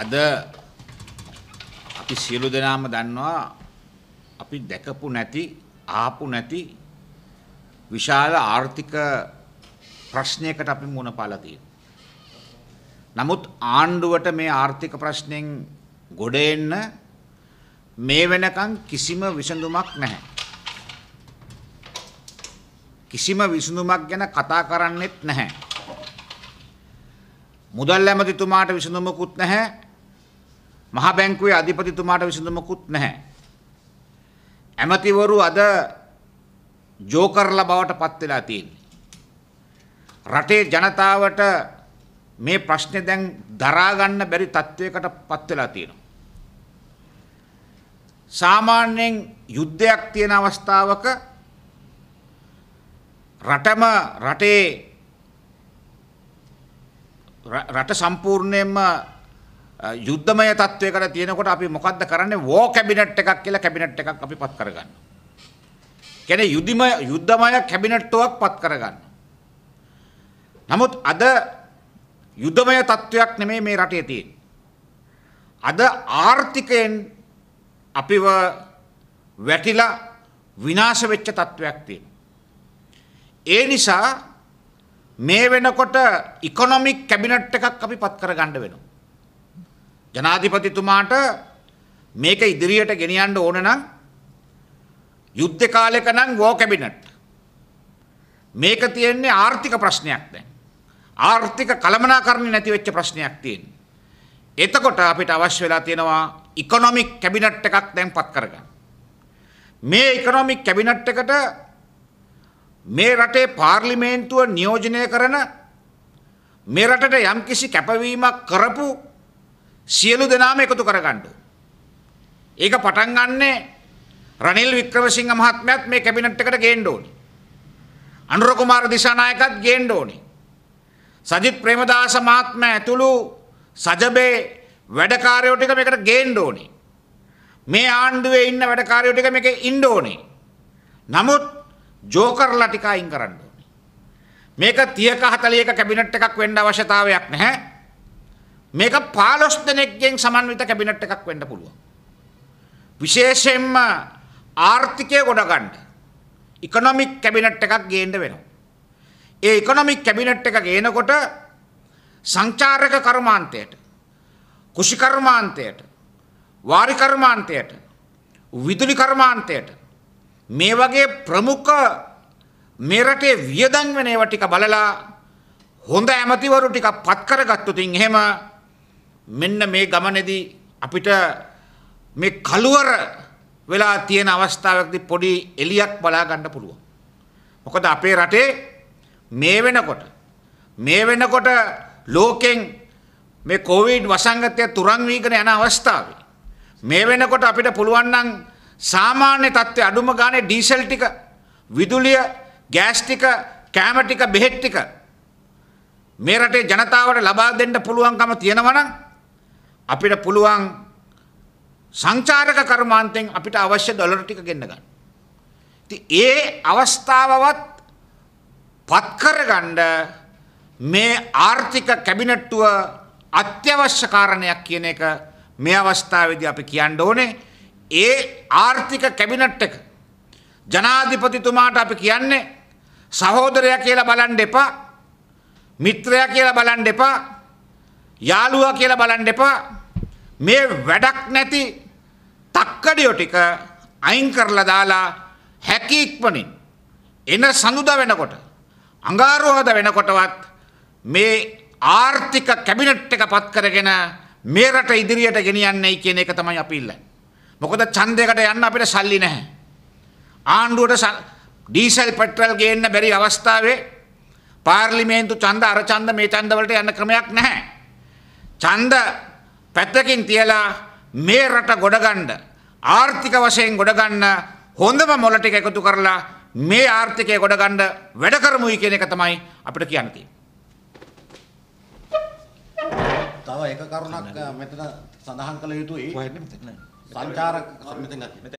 අද අපි සියලු දෙනාම දන්නවා අපි දැකපු නැති ආපු නැති විශාල ආර්ථික ප්‍රශ්නයකට අපි මුණ පාලා තියෙනවා. නමුත් ආණ්ඩුවට මේ ආර්ථික ප්‍රශ්නෙන් ගොඩ එන්න මේ වෙනකන් කිසිම විසඳුමක් නැහැ. කිසිම විසඳුමක් ගැන කතා කරන්නෙත් නැහැ. මුදල් ඇමතිතුමාට විසඳුමකුත් නැහැ. මහා බැංකුවේ අධිපතිතුමාට විසඳුමකුත් නැහැ. ඇමතිවරු අද ජෝකර්ලා බවට පත් වෙලා තියෙන්නේ. රටේ ජනතාවට මේ ප්‍රශ්නේ දැන් දරා ගන්න බැරි තත්වයකට පත් වෙලා තියෙනවා. සාමාන්‍යයෙන් යුද්ධයක් තියෙන අවස්ථාවක රටම රටේ රට සම්පූර්ණයෙන්ම යුද්ධමය තත්ත්වයකට තියෙනකොට අපි මොකද්ද කරන්නේ වෝ කැබිනට් එකක් කියලා කැබිනට් එකක් අපි පත් කරගන්නවා. කියන්නේ යුද්ධමය යුද්ධමය කැබිනට්ටුවක් පත් කරගන්නවා. නමුත් අද යුද්ධමය තත්ත්වයක් නෙමේ මේ රටේ තියෙන්නේ. අද ආර්ථිකයෙන් අපිව වැටිලා විනාශ වෙච්ච තත්ත්වයක් තියෙනවා. ඒ නිසා මේ වෙනකොට ඉකොනොමික් කැබිනට් එකක් අපි පත් කරගන්න වෙනවා. ජනාධිපතිතුමාට මේක ඉදිරියට ගෙනියන්න ඕන නම් යුද්ධ කාලෙක නම් වෝ කැබිනට් මේක තියෙන්නේ ආර්ථික ප්‍රශ්නයක් දැන් ආර්ථික කළමනාකරණේ නැති වෙච්ච ප්‍රශ්නයක් තියෙන්නේ එතකොට අපිට අවශ්‍ය වෙලා තියෙනවා ඉකොනොමික් කැබිනට් එකක් දැන්පත් කරගන්න මේ ඉකොනොමික් කැබිනට් එකට මේ රටේ පාර්ලිමේන්තුව නියෝජනය කරන මේ රටට යම්කිසි කැපවීමක් කරපු සියලු දෙනාම එකතු කරගන්න. ඒක පටන් ගන්නේ රනිල් වික්‍රමසිංහ මහත්මයාත් මේ කැබිනට් එකට ගේන්න ඕනි. අනුර කුමාර දිසානායකත් ගේන්න ඕනි. සජිත් ප්‍රේමදාස මහත්මයා ඇතුළු සජබේ වැඩකාරයෝ ටික මේකට ගේන්න ඕනි. මේ ආණ්ඩුවේ ඉන්න වැඩකාරයෝ ටික මේකේ ඉන්න ඕනි. නමුත් ජෝකර්ලා ටික අයින් කරන්න ඕනි. මේක 30ක 40ක කැබිනට් එකක් වෙන්න අවශ්‍යතාවයක් නැහැ. මේක පාලොස් දෙනෙක්ගෙන් සමන්විත කැබිනට් එකක් වෙන්න පුළුවන්. විශේෂයෙන්ම ආර්ථිකය ගොඩගන්න ඉකොනොමික් කැබිනට් එකක් ගේන්න වෙනවා. ඒ ඉකොනොමික් කැබිනට් එක ගේනකොට සංචාරක කර්මාන්තයට කුෂි කර්මාන්තයට වාරි කර්මාන්තයට විදුලි කර්මාන්තයට මේ වගේ ප්‍රමුඛ මෙරටේ වියදම් වෙන ඒවා ටික බලලා හොඳ ඇමතිවරු ටිකක් පත් කරගත්තොතින් එහෙම මෙන්න මේ ගමනේදී අපිට මේ කලවර වෙලා තියෙන අවස්ථාවකදී පොඩි එලියක් බලා ගන්න පුළුවන්. මොකද අපේ රටේ මේ වෙනකොට මේ වෙනකොට ලෝකෙන් මේ කොවිඩ් වසංගතය තුරන් වීගෙන යන අවස්ථාවේ මේ වෙනකොට අපිට පුළුවන් නම් සාමාන්‍ය තත්ත්වයේ අඩුම ගානේ ඩීසල් ටික විදුලිය ගෑස් ටික කැම ටික බෙහෙත් ටික මේ රටේ ජනතාවට ලබා දෙන්න පුළුවන්කම තියෙනවා නම් අපිට පුළුවන් සංචාරක කර්මාන්තයෙන් අපිට අවශ්‍ය ඩොලර් ටික ගෙන්න ගන්න. ඉතින් ඒ අවස්ථාවවත් පත් කරගන්න මේ ආර්ථික කැබිනට්ටුව අත්‍යවශ්‍ය කාරණයක් කියන එක මේ අවස්ථාවේදී අපි කියන්න ඕනේ. ඒ ආර්ථික කැබිනට් එක ජනාධිපතිතුමාට අපි කියන්නේ සහෝදරයා කියලා බලන්න එපා. මිත්‍රයා කියලා බලන්න එපා. යාළුවා කියලා බලන්න එපා. මේ වැඩක් නැති තක්කඩියෝ ටික අයින් කරලා දාලා හැකි ඉක්මනින් එන සඳුදා වෙනකොට අඟාරුවද වෙනකොටවත් මේ ආර්ථික කැබිනට් එක පත් කරගෙන මේ රට ඉදිරියට ගෙනියන්නයි කියන එක තමයි අපි ඉල්ලන්නේ. මොකද ඡන්දයකට යන්න අපිට සල්ලි නැහැ. ආණ්ඩුවට ඩීසල් පෙට්‍රල් ගේන්න බැරි අවස්ථාවේ පාර්ලිමේන්තු ඡන්ද අර ඡන්ද මේ ඡන්ද වලට යන්න ක්‍රමයක් නැහැ. ඡන්ද පැත්තකින් තියලා මේ රට ගොඩගන්න ආර්ථික වශයෙන් ගොඩගන්න හොඳම මොල ටික එකතු කරලා මේ ආර්ථිකය ගොඩගන්න වැඩ කරමුයි කියන එක තමයි අපිට කියන්න තියෙන්නේ. තව එක කරුණක් මෙතන සඳහන් කළ යුතුයි. සංචාරක